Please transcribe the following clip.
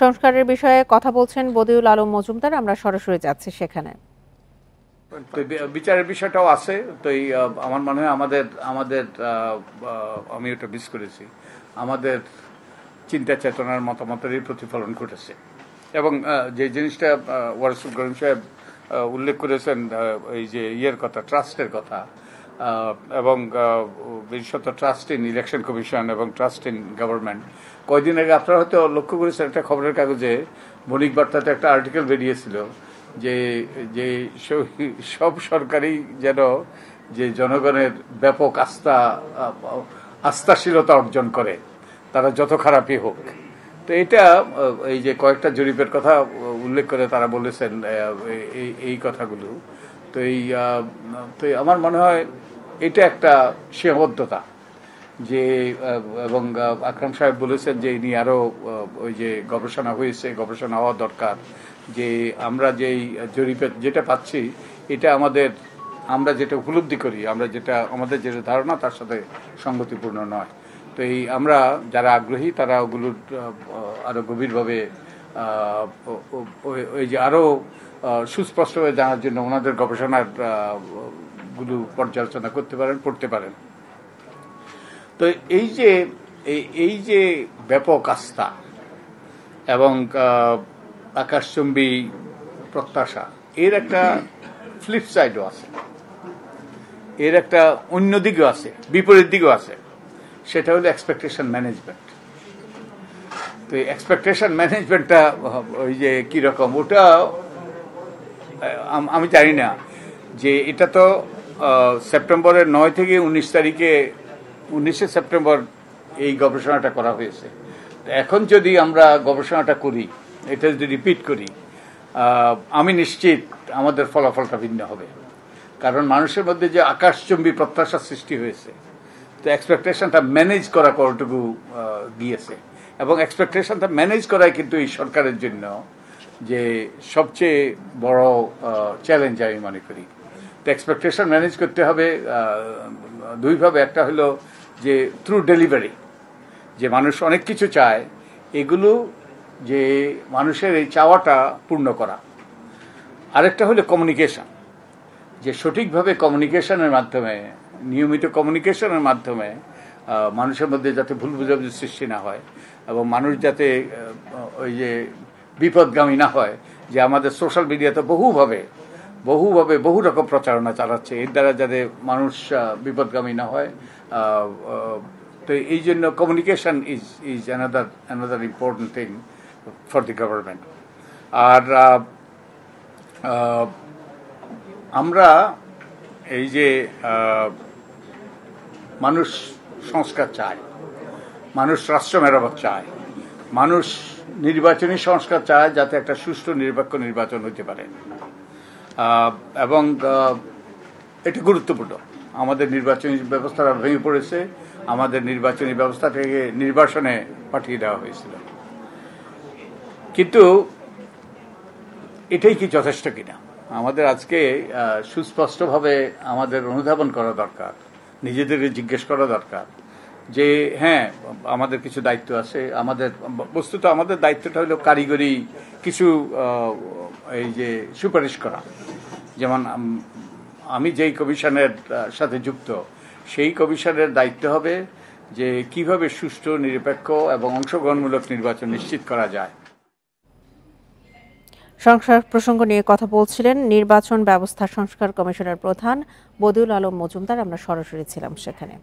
সংস্কারের বিষয়ে কথা বলছেন বদিউল আলম মজুমদার আমরা সরাসরি যাচ্ছি সেখানে বিচারের বিষয়টাও আছে তো আমার মনে হয় আমাদের আমাদের আমি ওটা মিস করেছি আমাদের চিন্তা চেতনার মতামতেরই প্রতিফলন ঘটেছে এবং যে জিনিসটা ওয়ারসুল গরিম সাহেব উল্লেখ করেছেন এই যে ইয়ের কথা ট্রাস্টের কথা এবং বিশেষত ট্রাস্ট ইন ইলেকশন কমিশন এবং ট্রাস্ট ইন গভর্নমেন্ট কয়েকদিন আগে আপনারা হয়তো লক্ষ্য করেছেন একটা খবরের কাগজে বণিক বার্তাতে একটা আর্টিকেল বেরিয়েছিল যে যে সব সরকারি যেন যে জনগণের ব্যাপক আস্থা আস্থাশীলতা অর্জন করে তারা যত খারাপই হোক তো এটা এই যে কয়েকটা জরিপের কথা উল্লেখ করে তারা বলেছেন এই কথাগুলো তো এই তো আমার মনে হয় এটা একটা সীমাবদ্ধতা যে এবং আকরাম সাহেব বলেছেন যে ইনি আরও ওই যে গবেষণা হয়েছে গবেষণা হওয়া দরকার যে আমরা যেই জরিপে যেটা পাচ্ছি এটা আমাদের আমরা যেটা উপলব্ধি করি আমরা যেটা আমাদের যেটা ধারণা তার সাথে সঙ্গতিপূর্ণ নয় তো এই আমরা যারা আগ্রহী তারা ওগুলোর আরও গভীরভাবে ওই যে আরও সুস্পষ্টভাবে জানার জন্য ওনাদের গবেষণার গুলো পর্যালোচনা করতে পারেন পড়তে পারেন তো এই যে এই যে ব্যাপক আস্থা এবং আকাশচুম্বী প্রত্যাশা এর একটা ফ্লিপ সাইডও আছে এর একটা অন্য দিকও আছে বিপরীত দিকও আছে সেটা হলো এক্সপেকটেশন ম্যানেজমেন্ট তো এক্সপেকটেশন ম্যানেজমেন্টটা ওই যে কিরকম ওটা আমি জানি না যে এটা তো সেপ্টেম্বরের নয় থেকে উনিশ তারিখে উনিশে সেপ্টেম্বর এই গবেষণাটা করা হয়েছে এখন যদি আমরা গবেষণাটা করি এটা যদি রিপিট করি আমি নিশ্চিত আমাদের ফলাফলটা ভিন্ন হবে কারণ মানুষের মধ্যে যে আকাশচম্বী প্রত্যাশার সৃষ্টি হয়েছে তো এক্সপেকটেশনটা ম্যানেজ করা কতটুকু দিয়েছে এবং এক্সপেকটেশনটা ম্যানেজ করাই কিন্তু এই সরকারের জন্য যে সবচেয়ে বড় চ্যালেঞ্জ আমি মনে করি তো এক্সপেকটেশন ম্যানেজ করতে হবে দুইভাবে একটা হলো যে থ্রু ডেলিভারি যে মানুষ অনেক কিছু চায় এগুলো যে মানুষের এই চাওয়াটা পূর্ণ করা আরেকটা হলো কমিউনিকেশন যে সঠিকভাবে কমিউনিকেশনের মাধ্যমে নিয়মিত কমিউনিকেশনের মাধ্যমে মানুষের মধ্যে যাতে ভুল বুঝাবুঝির সৃষ্টি না হয় এবং মানুষ যাতে ওই যে বিপদগামী না হয় যে আমাদের সোশ্যাল মিডিয়াতে বহুভাবে বহুভাবে বহু রকম প্রচারণা চালাচ্ছে এর দ্বারা যাতে মানুষ বিপদগামী না হয় তো এই জন্য communication is is another another important thing for the government আর আমরা এই যে মানুষ সংস্কার চায় মানুষ রাষ্ট্র মেরামত চায় মানুষ নির্বাচনী সংস্কার চায় যাতে একটা সুষ্ঠু নিরপেক্ষ নির্বাচন হতে পারে এবং এটা গুরুত্বপূর্ণ আমাদের নির্বাচনী ব্যবস্থাটা ভেঙে পড়েছে আমাদের নির্বাচনী ব্যবস্থাটাকে নির্বাসনে পাঠিয়ে দেওয়া হয়েছিল কিন্তু এটাই কি যথেষ্ট কিনা আমাদের আজকে সুস্পষ্টভাবে আমাদের অনুধাবন করা দরকার নিজেদেরকে জিজ্ঞেস করা দরকার যে হ্যাঁ আমাদের কিছু দায়িত্ব আছে আমাদের বস্তুত আমাদের দায়িত্বটা হলো কারিগরি কিছু এই যে সুপারিশ করা যেমন আমি যেই কমিশনের সাথে যুক্ত সেই কমিশনের দায়িত্ব হবে যে কিভাবে সুষ্ঠু নিরপেক্ষ এবং অংশগ্রহণমূলক নির্বাচন নিশ্চিত করা যায় সংসার প্রসঙ্গ নিয়ে কথা বলছিলেন নির্বাচন ব্যবস্থা সংস্কার কমিশনের প্রধান বদিউল আলম মজুমদার আমরা সরাসরি ছিলাম সেখানে